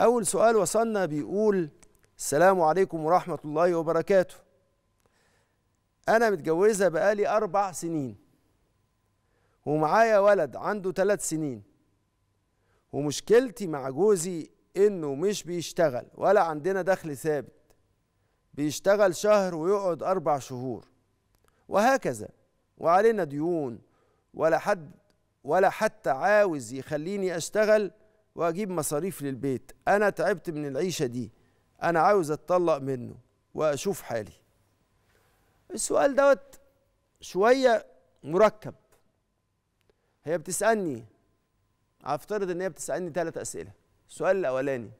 أول سؤال وصلنا بيقول السلام عليكم ورحمة الله وبركاته أنا متجوزة بقالي أربع سنين ومعايا ولد عنده ثلاث سنين ومشكلتي مع جوزي إنه مش بيشتغل ولا عندنا دخل ثابت بيشتغل شهر ويقعد أربع شهور وهكذا وعلينا ديون ولا حد ولا حتى عاوز يخليني أشتغل واجيب مصاريف للبيت انا تعبت من العيشه دي انا عاوز اتطلق منه واشوف حالي السؤال دوت شويه مركب هي بتسالني هفترض ان هي بتسالني ثلاث اسئله السؤال الاولاني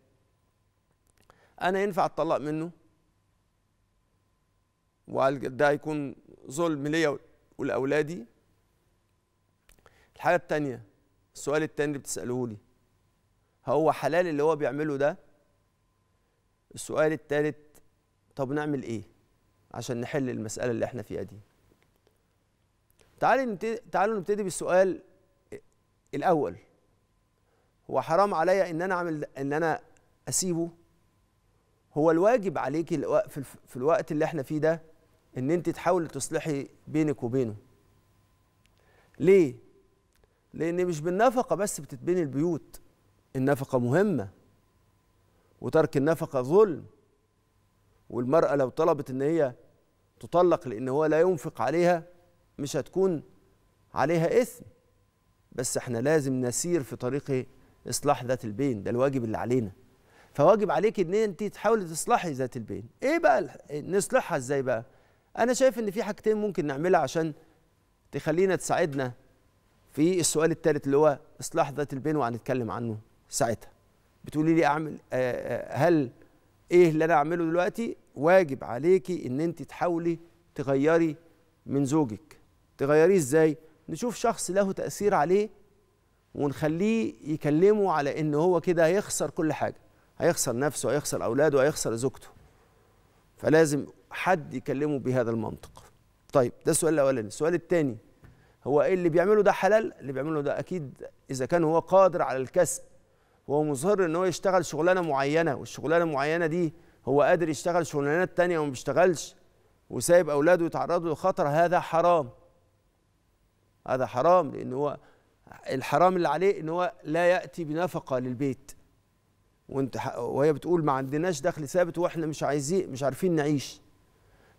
انا ينفع اتطلق منه وده هيكون ظلم ليا ولاولادي الحاجه الثانيه السؤال الثاني اللي بتسالهولي لي هو حلال اللي هو بيعمله ده السؤال الثالث طب نعمل ايه عشان نحل المساله اللي احنا فيها دي تعالوا نبتدي تعالوا نبتدي بالسؤال الاول هو حرام عليا ان انا اعمل ان انا اسيبه هو الواجب عليك في الوقت اللي احنا فيه ده ان انت تحاولي تصلحي بينك وبينه ليه لان مش بالنفقه بس بتتبني البيوت النفقة مهمة وترك النفقة ظلم والمرأة لو طلبت إن هي تطلق لأن هو لا ينفق عليها مش هتكون عليها إثم بس احنا لازم نسير في طريق إصلاح ذات البين ده الواجب اللي علينا فواجب عليك إن أنت تحاولي تصلحي ذات البين إيه بقى نصلحها إزاي بقى؟ أنا شايف إن في حاجتين ممكن نعملها عشان تخلينا تساعدنا في السؤال الثالث اللي هو إصلاح ذات البين وهنتكلم عنه ساعتها بتقولي لي اعمل آه، آه، هل ايه اللي انا اعمله دلوقتي واجب عليكي ان انت تحاولي تغيري من زوجك تغيريه ازاي نشوف شخص له تاثير عليه ونخليه يكلمه على ان هو كده هيخسر كل حاجه هيخسر نفسه هيخسر اولاده هيخسر زوجته فلازم حد يكلمه بهذا المنطق طيب ده السؤال الاولاني السؤال الثاني هو ايه اللي بيعمله ده حلال اللي بيعمله ده اكيد اذا كان هو قادر على الكسب وهو مصر ان هو يشتغل شغلانه معينه والشغلانه المعينه دي هو قادر يشتغل شغلانات تانية وما بيشتغلش وسايب اولاده يتعرضوا للخطر هذا حرام هذا حرام لان هو الحرام اللي عليه ان هو لا ياتي بنفقه للبيت وانت وهي بتقول ما عندناش دخل ثابت واحنا مش عايزين مش عارفين نعيش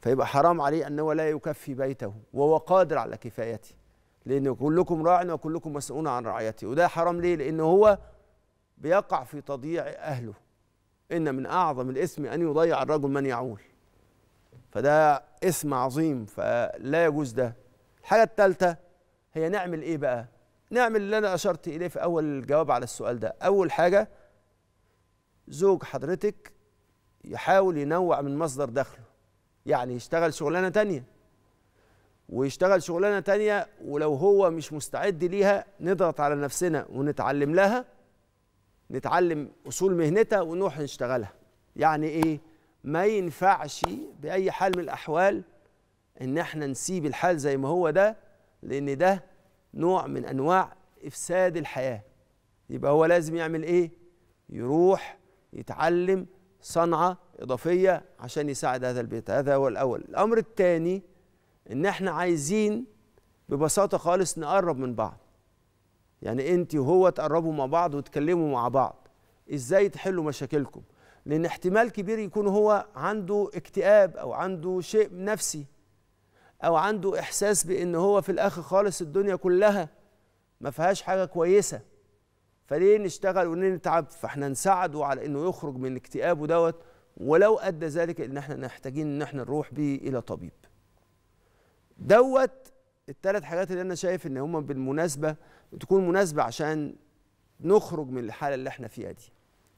فيبقى حرام عليه ان هو لا يكفي بيته وهو قادر على كفايته لان كلكم راع وكلكم مسؤول عن رعايته وده حرام ليه لان هو بيقع في تضييع أهله إن من أعظم الإثم أن يضيع الرجل من يعول فده اسم عظيم فلا يجوز ده الحاجة الثالثة هي نعمل إيه بقى نعمل اللي أنا أشرت إليه في أول الجواب على السؤال ده أول حاجة زوج حضرتك يحاول ينوع من مصدر دخله يعني يشتغل شغلانة تانية ويشتغل شغلانة تانية ولو هو مش مستعد ليها نضغط على نفسنا ونتعلم لها نتعلم اصول مهنتها ونروح نشتغلها يعني ايه ما ينفعش باي حال من الاحوال ان احنا نسيب الحال زي ما هو ده لان ده نوع من انواع افساد الحياه يبقى هو لازم يعمل ايه يروح يتعلم صنعه اضافيه عشان يساعد هذا البيت هذا هو الاول الامر الثاني ان احنا عايزين ببساطه خالص نقرب من بعض يعني انت وهو تقربوا مع بعض وتكلموا مع بعض ازاي تحلوا مشاكلكم لان احتمال كبير يكون هو عنده اكتئاب او عنده شيء نفسي او عنده احساس بان هو في الاخر خالص الدنيا كلها ما فيهاش حاجه كويسه فليه نشتغل وليه نتعب فاحنا نساعده على انه يخرج من اكتئابه دوت ولو ادى ذلك ان احنا محتاجين ان احنا نروح بيه الى طبيب دوت الثلاث حاجات اللي انا شايف ان هم بالمناسبه تكون مناسبه عشان نخرج من الحاله اللي احنا فيها دي